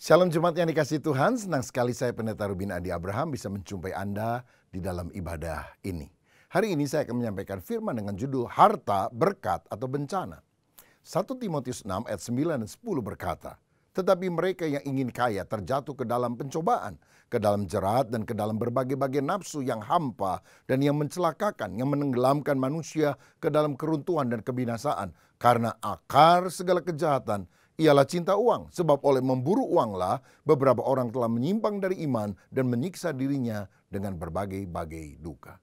Shalom Jumat yang dikasih Tuhan, senang sekali saya Pendeta Rubin Adi Abraham bisa menjumpai Anda di dalam ibadah ini. Hari ini saya akan menyampaikan firman dengan judul Harta, Berkat, atau Bencana. 1 Timotius 6 ayat 9 dan 10 berkata, Tetapi mereka yang ingin kaya terjatuh ke dalam pencobaan, ke dalam jerat dan ke dalam berbagai-bagai nafsu yang hampa dan yang mencelakakan, yang menenggelamkan manusia ke dalam keruntuhan dan kebinasaan. Karena akar segala kejahatan ialah cinta uang, sebab oleh memburu uanglah beberapa orang telah menyimpang dari iman dan menyiksa dirinya dengan berbagai-bagai duka.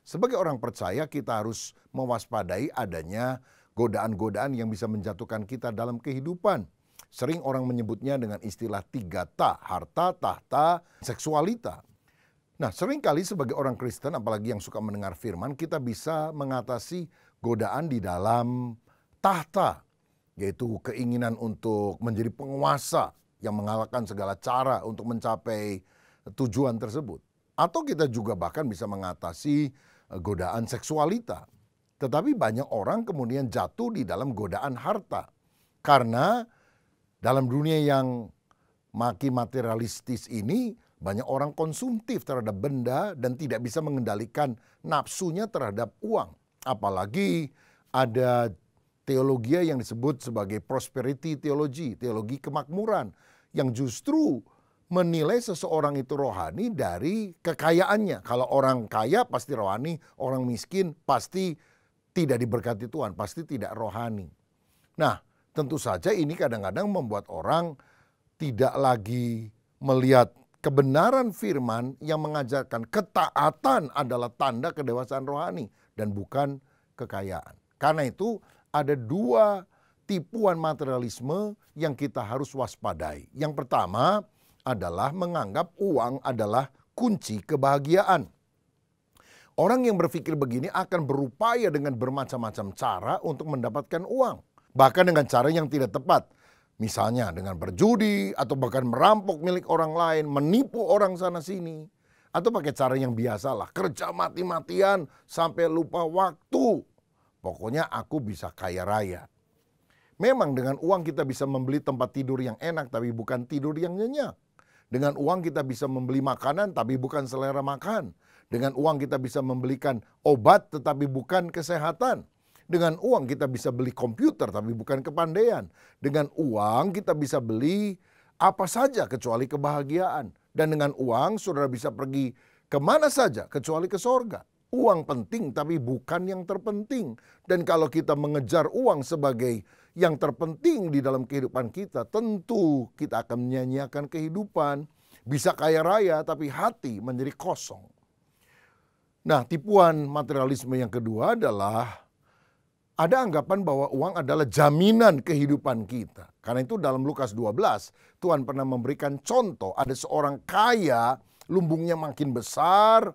Sebagai orang percaya, kita harus mewaspadai adanya godaan-godaan yang bisa menjatuhkan kita dalam kehidupan. Sering orang menyebutnya dengan istilah tiga ta, harta, tahta, seksualita. Nah, seringkali sebagai orang Kristen, apalagi yang suka mendengar firman, kita bisa mengatasi godaan di dalam tahta yaitu keinginan untuk menjadi penguasa yang mengalahkan segala cara untuk mencapai tujuan tersebut. Atau kita juga bahkan bisa mengatasi eh, godaan seksualita. Tetapi banyak orang kemudian jatuh di dalam godaan harta. Karena dalam dunia yang makin materialistis ini banyak orang konsumtif terhadap benda dan tidak bisa mengendalikan nafsunya terhadap uang. Apalagi ada teologi yang disebut sebagai prosperity theology, teologi kemakmuran yang justru menilai seseorang itu rohani dari kekayaannya. Kalau orang kaya pasti rohani, orang miskin pasti tidak diberkati Tuhan, pasti tidak rohani. Nah, tentu saja ini kadang-kadang membuat orang tidak lagi melihat kebenaran firman yang mengajarkan ketaatan adalah tanda kedewasaan rohani dan bukan kekayaan. Karena itu ada dua tipuan materialisme yang kita harus waspadai. Yang pertama adalah menganggap uang adalah kunci kebahagiaan. Orang yang berpikir begini akan berupaya dengan bermacam-macam cara untuk mendapatkan uang, bahkan dengan cara yang tidak tepat. Misalnya dengan berjudi atau bahkan merampok milik orang lain, menipu orang sana-sini. Atau pakai cara yang biasalah, kerja mati-matian sampai lupa waktu Pokoknya aku bisa kaya raya. Memang dengan uang kita bisa membeli tempat tidur yang enak tapi bukan tidur yang nyenyak. Dengan uang kita bisa membeli makanan tapi bukan selera makan. Dengan uang kita bisa membelikan obat tetapi bukan kesehatan. Dengan uang kita bisa beli komputer tapi bukan kepandaian. Dengan uang kita bisa beli apa saja kecuali kebahagiaan. Dan dengan uang saudara bisa pergi kemana saja kecuali ke sorga uang penting tapi bukan yang terpenting. Dan kalau kita mengejar uang sebagai yang terpenting di dalam kehidupan kita, tentu kita akan menyanyiakan kehidupan. Bisa kaya raya tapi hati menjadi kosong. Nah, tipuan materialisme yang kedua adalah ada anggapan bahwa uang adalah jaminan kehidupan kita. Karena itu dalam Lukas 12, Tuhan pernah memberikan contoh ada seorang kaya, lumbungnya makin besar,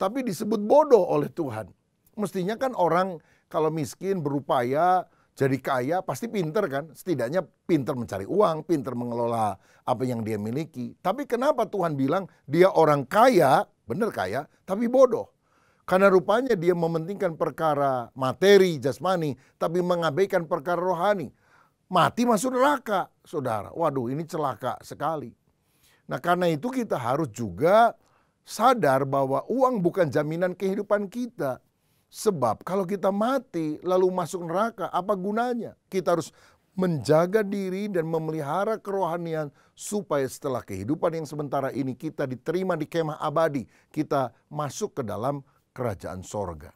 tapi disebut bodoh oleh Tuhan. Mestinya kan orang kalau miskin berupaya jadi kaya pasti pinter kan? Setidaknya pinter mencari uang, pinter mengelola apa yang dia miliki. Tapi kenapa Tuhan bilang dia orang kaya, bener kaya, tapi bodoh? Karena rupanya dia mementingkan perkara materi, jasmani, tapi mengabaikan perkara rohani. Mati masuk neraka, saudara. Waduh, ini celaka sekali. Nah, karena itu kita harus juga sadar bahwa uang bukan jaminan kehidupan kita. Sebab kalau kita mati lalu masuk neraka, apa gunanya? Kita harus menjaga diri dan memelihara kerohanian supaya setelah kehidupan yang sementara ini kita diterima di kemah abadi, kita masuk ke dalam kerajaan sorga.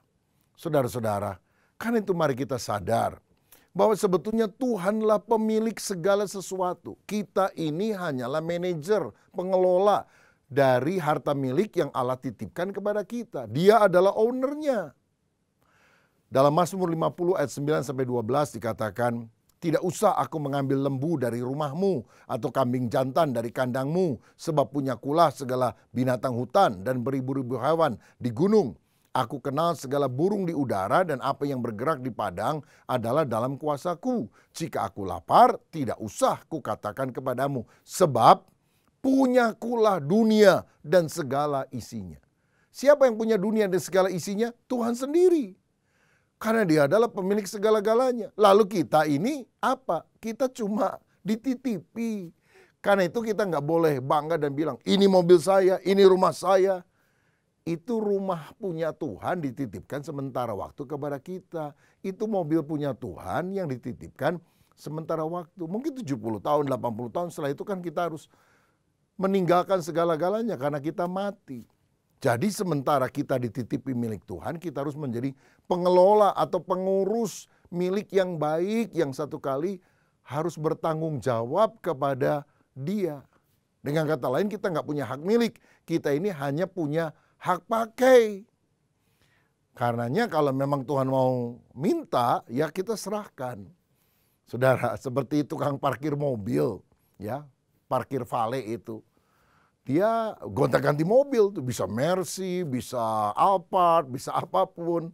Saudara-saudara, kan itu mari kita sadar bahwa sebetulnya Tuhanlah pemilik segala sesuatu. Kita ini hanyalah manajer, pengelola, dari harta milik yang Allah titipkan kepada kita. Dia adalah ownernya. Dalam Mazmur 50 ayat 9 sampai 12 dikatakan, tidak usah aku mengambil lembu dari rumahmu atau kambing jantan dari kandangmu sebab punya kulah segala binatang hutan dan beribu-ribu hewan di gunung. Aku kenal segala burung di udara dan apa yang bergerak di padang adalah dalam kuasaku. Jika aku lapar, tidak usah kukatakan kepadamu sebab punyakulah dunia dan segala isinya. Siapa yang punya dunia dan segala isinya? Tuhan sendiri. Karena dia adalah pemilik segala-galanya. Lalu kita ini apa? Kita cuma dititipi. Karena itu kita nggak boleh bangga dan bilang, ini mobil saya, ini rumah saya. Itu rumah punya Tuhan dititipkan sementara waktu kepada kita. Itu mobil punya Tuhan yang dititipkan sementara waktu. Mungkin 70 tahun, 80 tahun setelah itu kan kita harus meninggalkan segala-galanya karena kita mati. Jadi sementara kita dititipi milik Tuhan, kita harus menjadi pengelola atau pengurus milik yang baik yang satu kali harus bertanggung jawab kepada dia. Dengan kata lain kita nggak punya hak milik, kita ini hanya punya hak pakai. Karenanya kalau memang Tuhan mau minta, ya kita serahkan. Saudara, seperti tukang parkir mobil, ya parkir vale itu dia gonta-ganti mobil tuh bisa Mercy, bisa Alphard, bisa apapun.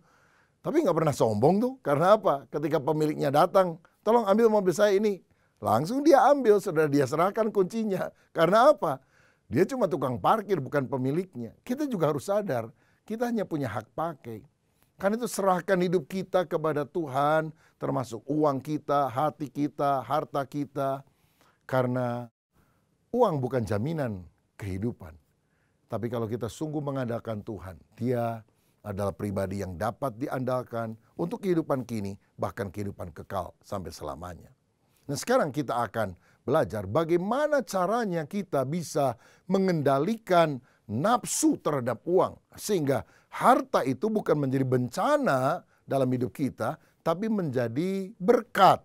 Tapi nggak pernah sombong tuh. Karena apa? Ketika pemiliknya datang, tolong ambil mobil saya ini. Langsung dia ambil, sudah dia serahkan kuncinya. Karena apa? Dia cuma tukang parkir, bukan pemiliknya. Kita juga harus sadar, kita hanya punya hak pakai. kan itu serahkan hidup kita kepada Tuhan, termasuk uang kita, hati kita, harta kita. Karena uang bukan jaminan kehidupan. Tapi kalau kita sungguh mengandalkan Tuhan, Dia adalah pribadi yang dapat diandalkan untuk kehidupan kini, bahkan kehidupan kekal sampai selamanya. Nah, sekarang kita akan belajar bagaimana caranya kita bisa mengendalikan nafsu terhadap uang, sehingga harta itu bukan menjadi bencana dalam hidup kita, tapi menjadi berkat.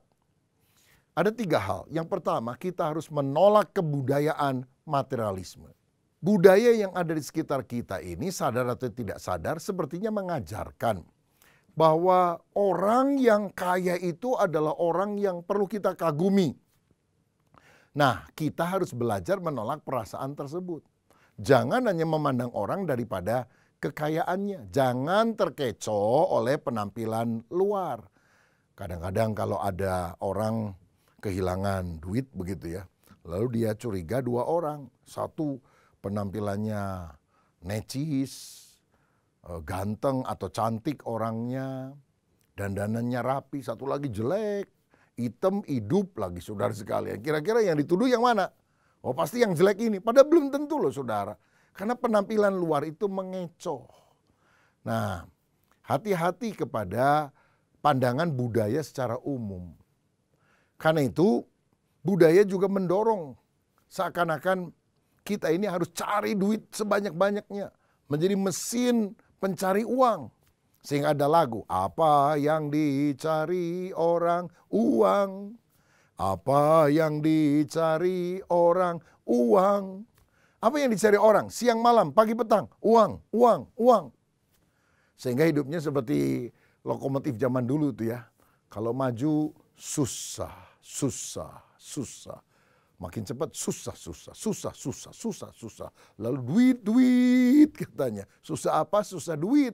Ada tiga hal: yang pertama, kita harus menolak kebudayaan materialisme. Budaya yang ada di sekitar kita ini sadar atau tidak sadar sepertinya mengajarkan bahwa orang yang kaya itu adalah orang yang perlu kita kagumi. Nah, kita harus belajar menolak perasaan tersebut. Jangan hanya memandang orang daripada kekayaannya. Jangan terkecoh oleh penampilan luar. Kadang-kadang kalau ada orang kehilangan duit begitu ya, Lalu dia curiga dua orang. Satu penampilannya necis, eh, ganteng atau cantik orangnya, dandanannya rapi. Satu lagi jelek, hitam hidup lagi saudara sekalian. Kira-kira yang dituduh yang mana? Oh pasti yang jelek ini. Padahal belum tentu loh saudara. Karena penampilan luar itu mengecoh. Nah hati-hati kepada pandangan budaya secara umum. Karena itu budaya juga mendorong seakan-akan kita ini harus cari duit sebanyak-banyaknya menjadi mesin pencari uang sehingga ada lagu apa yang dicari orang uang apa yang dicari orang uang apa yang dicari orang siang malam pagi petang uang uang uang sehingga hidupnya seperti lokomotif zaman dulu tuh ya kalau maju susah susah susah. Makin cepat susah, susah, susah, susah, susah, susah. Lalu duit, duit katanya. Susah apa? Susah duit.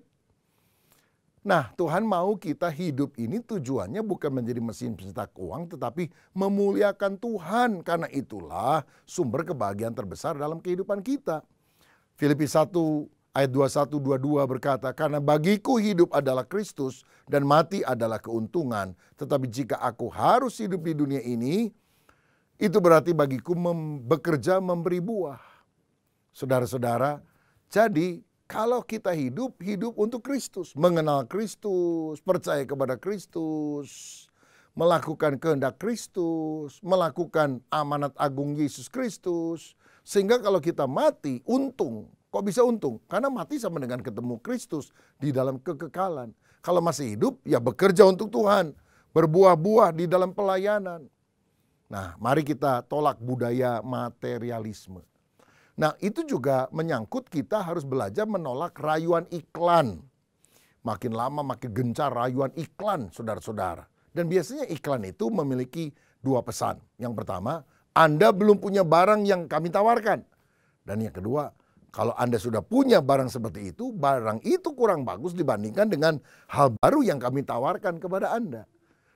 Nah Tuhan mau kita hidup ini tujuannya bukan menjadi mesin pencetak uang tetapi memuliakan Tuhan. Karena itulah sumber kebahagiaan terbesar dalam kehidupan kita. Filipi 1 ayat 21 22 berkata, "Karena bagiku hidup adalah Kristus dan mati adalah keuntungan, tetapi jika aku harus hidup di dunia ini, itu berarti bagiku mem bekerja memberi buah. Saudara-saudara, jadi kalau kita hidup, hidup untuk Kristus. Mengenal Kristus, percaya kepada Kristus, melakukan kehendak Kristus, melakukan amanat agung Yesus Kristus. Sehingga kalau kita mati, untung. Kok bisa untung? Karena mati sama dengan ketemu Kristus di dalam kekekalan. Kalau masih hidup, ya bekerja untuk Tuhan. Berbuah-buah di dalam pelayanan. Nah, mari kita tolak budaya materialisme. Nah, itu juga menyangkut kita harus belajar menolak rayuan iklan. Makin lama makin gencar rayuan iklan, saudara-saudara. Dan biasanya iklan itu memiliki dua pesan. Yang pertama, Anda belum punya barang yang kami tawarkan. Dan yang kedua, kalau Anda sudah punya barang seperti itu, barang itu kurang bagus dibandingkan dengan hal baru yang kami tawarkan kepada Anda.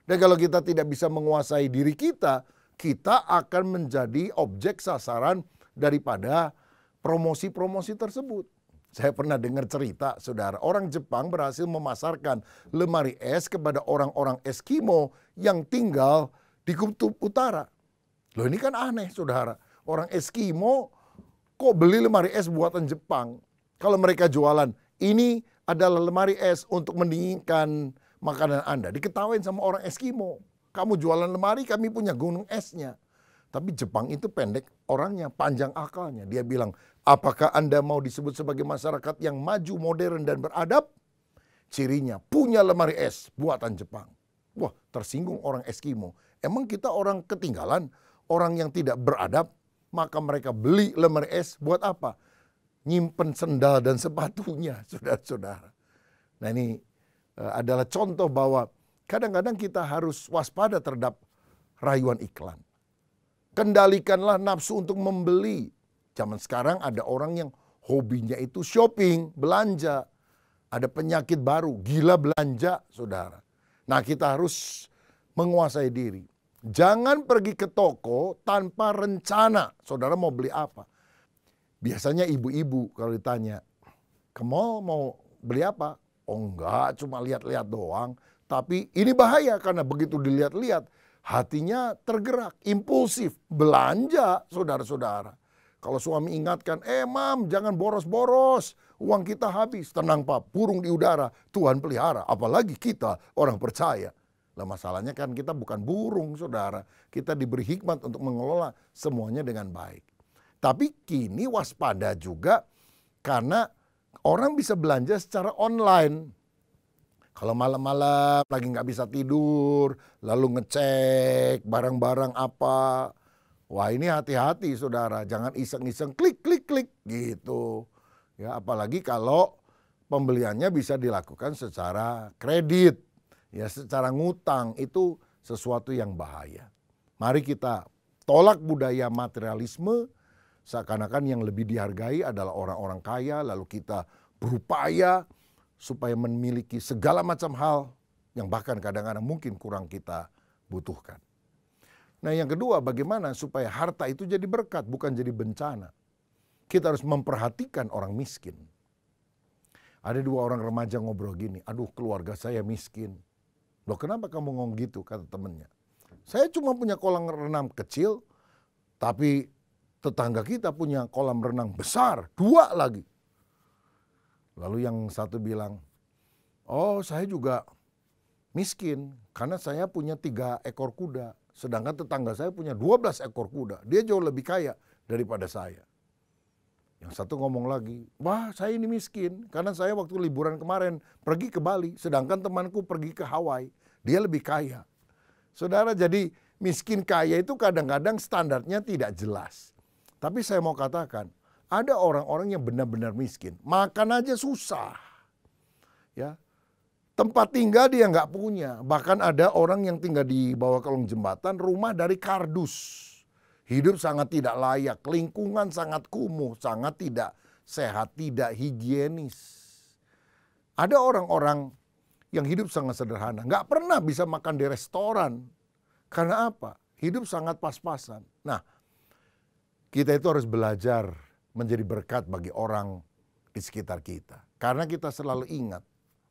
Dan kalau kita tidak bisa menguasai diri kita, kita akan menjadi objek sasaran daripada promosi-promosi tersebut. Saya pernah dengar cerita, saudara, orang Jepang berhasil memasarkan lemari es kepada orang-orang Eskimo yang tinggal di kutub utara. Loh ini kan aneh, saudara. Orang Eskimo kok beli lemari es buatan Jepang? Kalau mereka jualan, ini adalah lemari es untuk mendinginkan makanan Anda. Diketawain sama orang Eskimo. Kamu jualan lemari, kami punya gunung esnya. Tapi Jepang itu pendek orangnya, panjang akalnya. Dia bilang, apakah Anda mau disebut sebagai masyarakat yang maju, modern, dan beradab? Cirinya, punya lemari es buatan Jepang. Wah, tersinggung orang Eskimo. Emang kita orang ketinggalan, orang yang tidak beradab, maka mereka beli lemari es buat apa? Nyimpen sendal dan sepatunya, saudara-saudara. Nah ini eh, adalah contoh bahwa kadang-kadang kita harus waspada terhadap rayuan iklan. Kendalikanlah nafsu untuk membeli. Zaman sekarang ada orang yang hobinya itu shopping, belanja. Ada penyakit baru, gila belanja, saudara. Nah kita harus menguasai diri. Jangan pergi ke toko tanpa rencana saudara mau beli apa. Biasanya ibu-ibu kalau ditanya, ke mall mau beli apa? Oh enggak, cuma lihat-lihat doang tapi ini bahaya karena begitu dilihat-lihat hatinya tergerak, impulsif, belanja saudara-saudara. Kalau suami ingatkan, eh mam jangan boros-boros, uang kita habis. Tenang pak, burung di udara, Tuhan pelihara. Apalagi kita orang percaya. Lah masalahnya kan kita bukan burung saudara. Kita diberi hikmat untuk mengelola semuanya dengan baik. Tapi kini waspada juga karena orang bisa belanja secara online. Kalau malam-malam lagi nggak bisa tidur, lalu ngecek barang-barang apa. Wah ini hati-hati saudara, jangan iseng-iseng klik klik klik gitu. Ya apalagi kalau pembeliannya bisa dilakukan secara kredit, ya secara ngutang itu sesuatu yang bahaya. Mari kita tolak budaya materialisme seakan-akan yang lebih dihargai adalah orang-orang kaya lalu kita berupaya supaya memiliki segala macam hal yang bahkan kadang-kadang mungkin kurang kita butuhkan. Nah, yang kedua, bagaimana supaya harta itu jadi berkat, bukan jadi bencana. Kita harus memperhatikan orang miskin. Ada dua orang remaja ngobrol gini, "Aduh, keluarga saya miskin." "Loh, kenapa kamu ngomong gitu?" kata temennya. "Saya cuma punya kolam renang kecil, tapi tetangga kita punya kolam renang besar, dua lagi." Lalu yang satu bilang, oh saya juga miskin karena saya punya tiga ekor kuda. Sedangkan tetangga saya punya dua belas ekor kuda. Dia jauh lebih kaya daripada saya. Yang satu ngomong lagi, wah saya ini miskin karena saya waktu liburan kemarin pergi ke Bali. Sedangkan temanku pergi ke Hawaii. Dia lebih kaya. Saudara jadi miskin kaya itu kadang-kadang standarnya tidak jelas. Tapi saya mau katakan, ada orang-orang yang benar-benar miskin, makan aja susah. Ya. Tempat tinggal dia nggak punya. Bahkan ada orang yang tinggal di bawah kolong jembatan, rumah dari kardus. Hidup sangat tidak layak, lingkungan sangat kumuh, sangat tidak sehat, tidak higienis. Ada orang-orang yang hidup sangat sederhana, nggak pernah bisa makan di restoran. Karena apa? Hidup sangat pas-pasan. Nah, kita itu harus belajar menjadi berkat bagi orang di sekitar kita. Karena kita selalu ingat,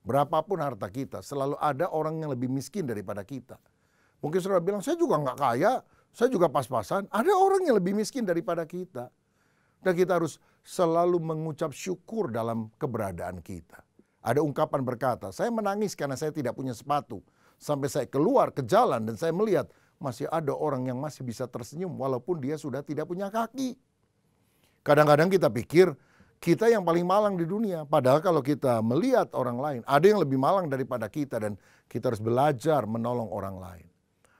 berapapun harta kita, selalu ada orang yang lebih miskin daripada kita. Mungkin saudara bilang, saya juga nggak kaya, saya juga pas-pasan. Ada orang yang lebih miskin daripada kita. Dan kita harus selalu mengucap syukur dalam keberadaan kita. Ada ungkapan berkata, saya menangis karena saya tidak punya sepatu. Sampai saya keluar ke jalan dan saya melihat, masih ada orang yang masih bisa tersenyum walaupun dia sudah tidak punya kaki. Kadang-kadang kita pikir kita yang paling malang di dunia. Padahal kalau kita melihat orang lain, ada yang lebih malang daripada kita dan kita harus belajar menolong orang lain.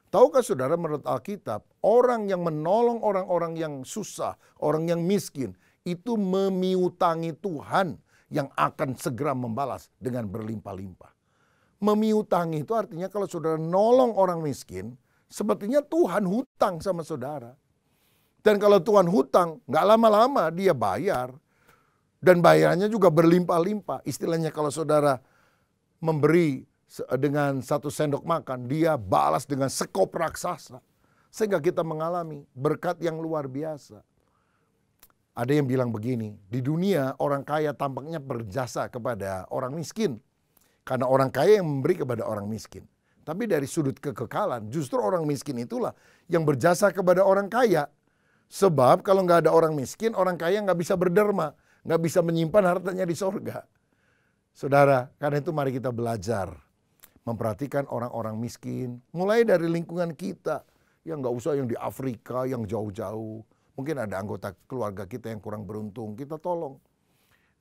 Tahukah saudara menurut Alkitab, orang yang menolong orang-orang yang susah, orang yang miskin, itu memiutangi Tuhan yang akan segera membalas dengan berlimpah-limpah. Memiutangi itu artinya kalau saudara nolong orang miskin, sepertinya Tuhan hutang sama saudara. Dan kalau Tuhan hutang, nggak lama-lama dia bayar. Dan bayarannya juga berlimpah-limpah. Istilahnya kalau saudara memberi dengan satu sendok makan, dia balas dengan sekop raksasa. Sehingga kita mengalami berkat yang luar biasa. Ada yang bilang begini, di dunia orang kaya tampaknya berjasa kepada orang miskin. Karena orang kaya yang memberi kepada orang miskin. Tapi dari sudut kekekalan, justru orang miskin itulah yang berjasa kepada orang kaya Sebab kalau nggak ada orang miskin, orang kaya nggak bisa berderma. Nggak bisa menyimpan hartanya di sorga. Saudara, karena itu mari kita belajar. Memperhatikan orang-orang miskin. Mulai dari lingkungan kita. Yang nggak usah yang di Afrika, yang jauh-jauh. Mungkin ada anggota keluarga kita yang kurang beruntung. Kita tolong.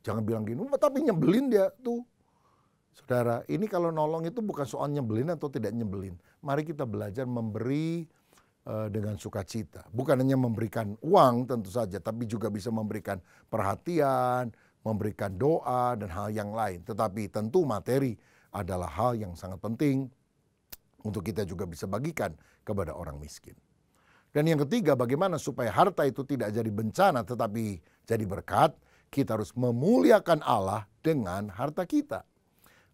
Jangan bilang gini, tapi nyebelin dia tuh. Saudara, ini kalau nolong itu bukan soal nyebelin atau tidak nyebelin. Mari kita belajar memberi Eh, dengan sukacita. Bukan hanya memberikan uang tentu saja, tapi juga bisa memberikan perhatian, memberikan doa dan hal yang lain. Tetapi tentu materi adalah hal yang sangat penting untuk kita juga bisa bagikan kepada orang miskin. Dan yang ketiga, bagaimana supaya harta itu tidak jadi bencana tetapi jadi berkat? Kita harus memuliakan Allah dengan harta kita.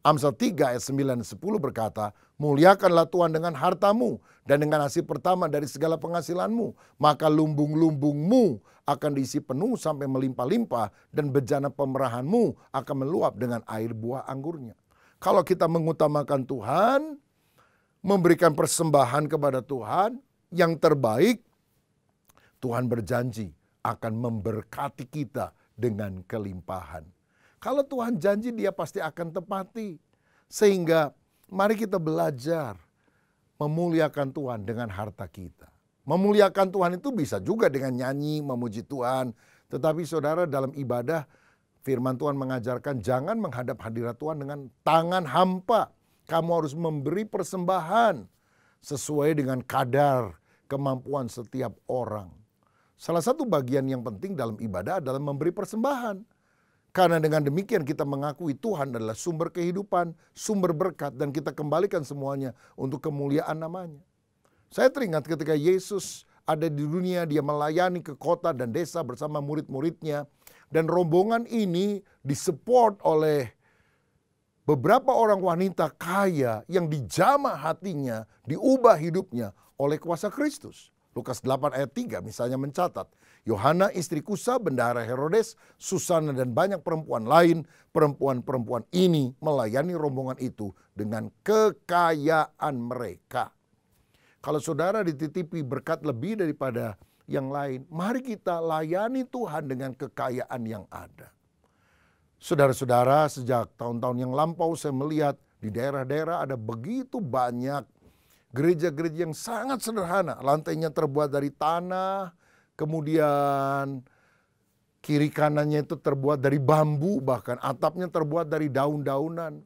Amsal 3 ayat 9 dan 10 berkata, Muliakanlah Tuhan dengan hartamu dan dengan hasil pertama dari segala penghasilanmu. Maka lumbung-lumbungmu akan diisi penuh sampai melimpah-limpah dan bejana pemerahanmu akan meluap dengan air buah anggurnya. Kalau kita mengutamakan Tuhan, memberikan persembahan kepada Tuhan yang terbaik, Tuhan berjanji akan memberkati kita dengan kelimpahan. Kalau Tuhan janji dia pasti akan tepati. Sehingga mari kita belajar memuliakan Tuhan dengan harta kita. Memuliakan Tuhan itu bisa juga dengan nyanyi, memuji Tuhan. Tetapi saudara dalam ibadah firman Tuhan mengajarkan jangan menghadap hadirat Tuhan dengan tangan hampa. Kamu harus memberi persembahan sesuai dengan kadar kemampuan setiap orang. Salah satu bagian yang penting dalam ibadah adalah memberi persembahan. Karena dengan demikian kita mengakui Tuhan adalah sumber kehidupan, sumber berkat dan kita kembalikan semuanya untuk kemuliaan namanya. Saya teringat ketika Yesus ada di dunia, dia melayani ke kota dan desa bersama murid-muridnya. Dan rombongan ini disupport oleh beberapa orang wanita kaya yang dijama hatinya, diubah hidupnya oleh kuasa Kristus. Lukas 8 ayat 3 misalnya mencatat, Yohana istri Kusa, bendahara Herodes, Susana dan banyak perempuan lain, perempuan-perempuan ini melayani rombongan itu dengan kekayaan mereka. Kalau saudara dititipi berkat lebih daripada yang lain, mari kita layani Tuhan dengan kekayaan yang ada. Saudara-saudara, sejak tahun-tahun yang lampau saya melihat di daerah-daerah ada begitu banyak gereja-gereja yang sangat sederhana. Lantainya terbuat dari tanah, kemudian kiri kanannya itu terbuat dari bambu bahkan atapnya terbuat dari daun-daunan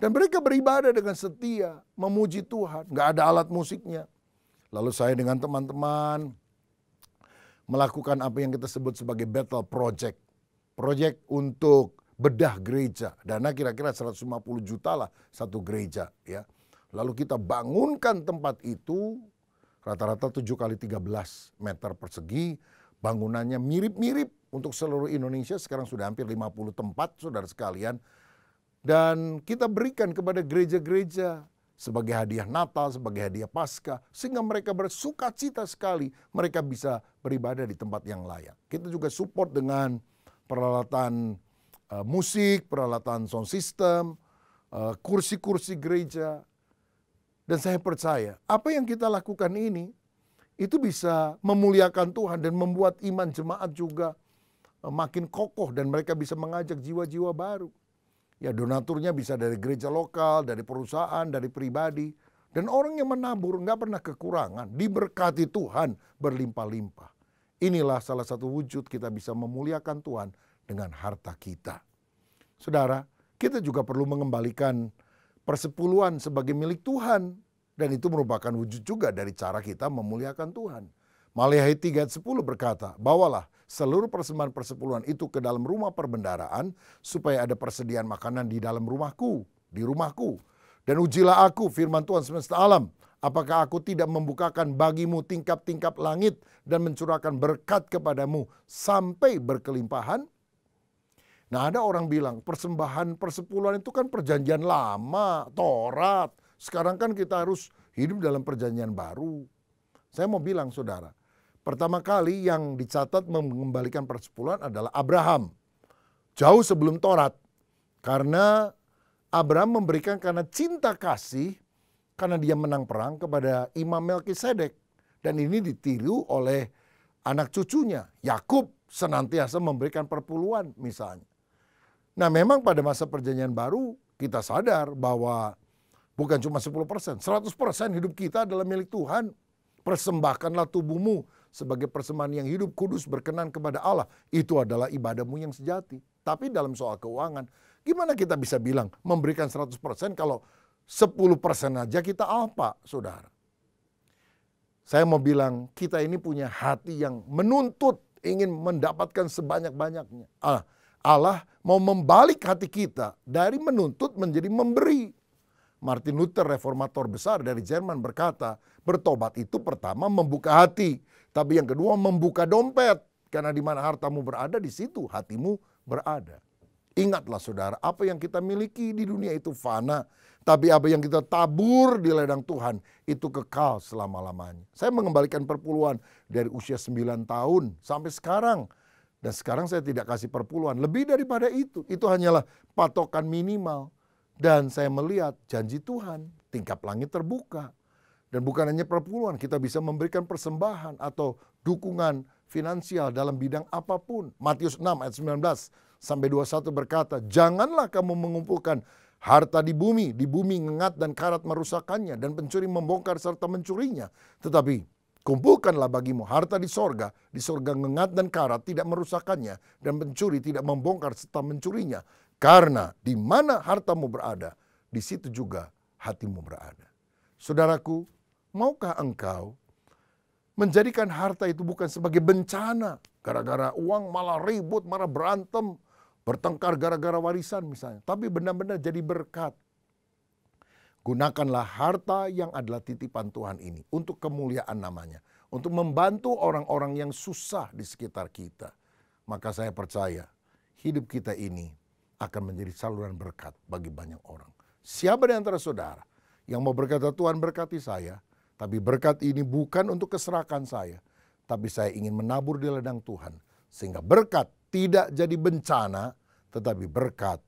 dan mereka beribadah dengan setia memuji Tuhan nggak ada alat musiknya lalu saya dengan teman-teman melakukan apa yang kita sebut sebagai battle project project untuk bedah gereja dana kira-kira 150 juta lah satu gereja ya lalu kita bangunkan tempat itu rata-rata 7 kali 13 meter persegi, bangunannya mirip-mirip untuk seluruh Indonesia, sekarang sudah hampir 50 tempat saudara sekalian. Dan kita berikan kepada gereja-gereja sebagai hadiah Natal, sebagai hadiah Pasca, sehingga mereka bersuka cita sekali, mereka bisa beribadah di tempat yang layak. Kita juga support dengan peralatan uh, musik, peralatan sound system, eh, kursi-kursi uh, kursi -kursi gereja, dan saya percaya, apa yang kita lakukan ini, itu bisa memuliakan Tuhan dan membuat iman jemaat juga eh, makin kokoh dan mereka bisa mengajak jiwa-jiwa baru. Ya donaturnya bisa dari gereja lokal, dari perusahaan, dari pribadi. Dan orang yang menabur nggak pernah kekurangan, diberkati Tuhan berlimpah-limpah. Inilah salah satu wujud kita bisa memuliakan Tuhan dengan harta kita. Saudara, kita juga perlu mengembalikan persepuluhan sebagai milik Tuhan. Dan itu merupakan wujud juga dari cara kita memuliakan Tuhan. Maleakhi 3 ayat 10 berkata, Bawalah seluruh persembahan persepuluhan itu ke dalam rumah perbendaraan, supaya ada persediaan makanan di dalam rumahku, di rumahku. Dan ujilah aku, firman Tuhan semesta alam, apakah aku tidak membukakan bagimu tingkap-tingkap langit dan mencurahkan berkat kepadamu sampai berkelimpahan? Nah ada orang bilang persembahan persepuluhan itu kan perjanjian lama, Torat Sekarang kan kita harus hidup dalam perjanjian baru. Saya mau bilang saudara, pertama kali yang dicatat mengembalikan persepuluhan adalah Abraham. Jauh sebelum Torat Karena Abraham memberikan karena cinta kasih, karena dia menang perang kepada Imam Melkisedek. Dan ini ditiru oleh anak cucunya, Yakub senantiasa memberikan perpuluhan misalnya. Nah memang pada masa perjanjian baru kita sadar bahwa bukan cuma 10 persen, 100 persen hidup kita adalah milik Tuhan. Persembahkanlah tubuhmu sebagai persembahan yang hidup kudus berkenan kepada Allah. Itu adalah ibadahmu yang sejati. Tapi dalam soal keuangan, gimana kita bisa bilang memberikan 100 persen kalau 10 persen aja kita apa saudara. Saya mau bilang kita ini punya hati yang menuntut ingin mendapatkan sebanyak-banyaknya. Ah, Allah mau membalik hati kita dari menuntut menjadi memberi. Martin Luther, reformator besar dari Jerman berkata, bertobat itu pertama membuka hati, tapi yang kedua membuka dompet. Karena di mana hartamu berada, di situ hatimu berada. Ingatlah saudara, apa yang kita miliki di dunia itu fana. Tapi apa yang kita tabur di ladang Tuhan, itu kekal selama-lamanya. Saya mengembalikan perpuluhan dari usia 9 tahun sampai sekarang dan sekarang saya tidak kasih perpuluhan. Lebih daripada itu. Itu hanyalah patokan minimal. Dan saya melihat janji Tuhan. Tingkap langit terbuka. Dan bukan hanya perpuluhan. Kita bisa memberikan persembahan atau dukungan finansial dalam bidang apapun. Matius 6 ayat 19 sampai 21 berkata. Janganlah kamu mengumpulkan harta di bumi. Di bumi ngengat dan karat merusakannya. Dan pencuri membongkar serta mencurinya. Tetapi Kumpulkanlah bagimu harta di sorga, di sorga ngengat dan karat tidak merusakannya, dan pencuri tidak membongkar serta mencurinya. Karena di mana hartamu berada, di situ juga hatimu berada. Saudaraku, maukah engkau menjadikan harta itu bukan sebagai bencana, gara-gara uang malah ribut, marah berantem, bertengkar gara-gara warisan misalnya, tapi benar-benar jadi berkat Gunakanlah harta yang adalah titipan Tuhan ini untuk kemuliaan namanya. Untuk membantu orang-orang yang susah di sekitar kita. Maka saya percaya hidup kita ini akan menjadi saluran berkat bagi banyak orang. Siapa di antara saudara yang mau berkata Tuhan berkati saya, tapi berkat ini bukan untuk keserakan saya, tapi saya ingin menabur di ladang Tuhan sehingga berkat tidak jadi bencana, tetapi berkat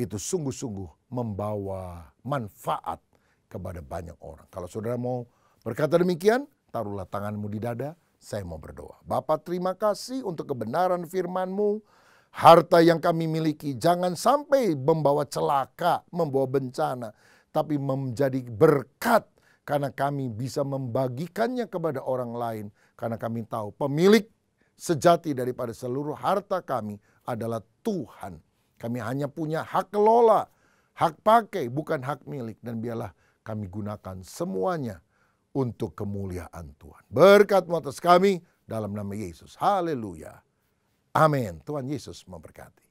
itu sungguh-sungguh membawa manfaat kepada banyak orang. Kalau saudara mau berkata demikian, taruhlah tanganmu di dada, saya mau berdoa. Bapak terima kasih untuk kebenaran firmanmu. Harta yang kami miliki jangan sampai membawa celaka, membawa bencana, tapi menjadi berkat karena kami bisa membagikannya kepada orang lain karena kami tahu pemilik sejati daripada seluruh harta kami adalah Tuhan. Kami hanya punya hak kelola Hak pakai bukan hak milik dan biarlah kami gunakan semuanya untuk kemuliaan Tuhan. Berkat atas kami dalam nama Yesus. Haleluya. Amin. Tuhan Yesus memberkati.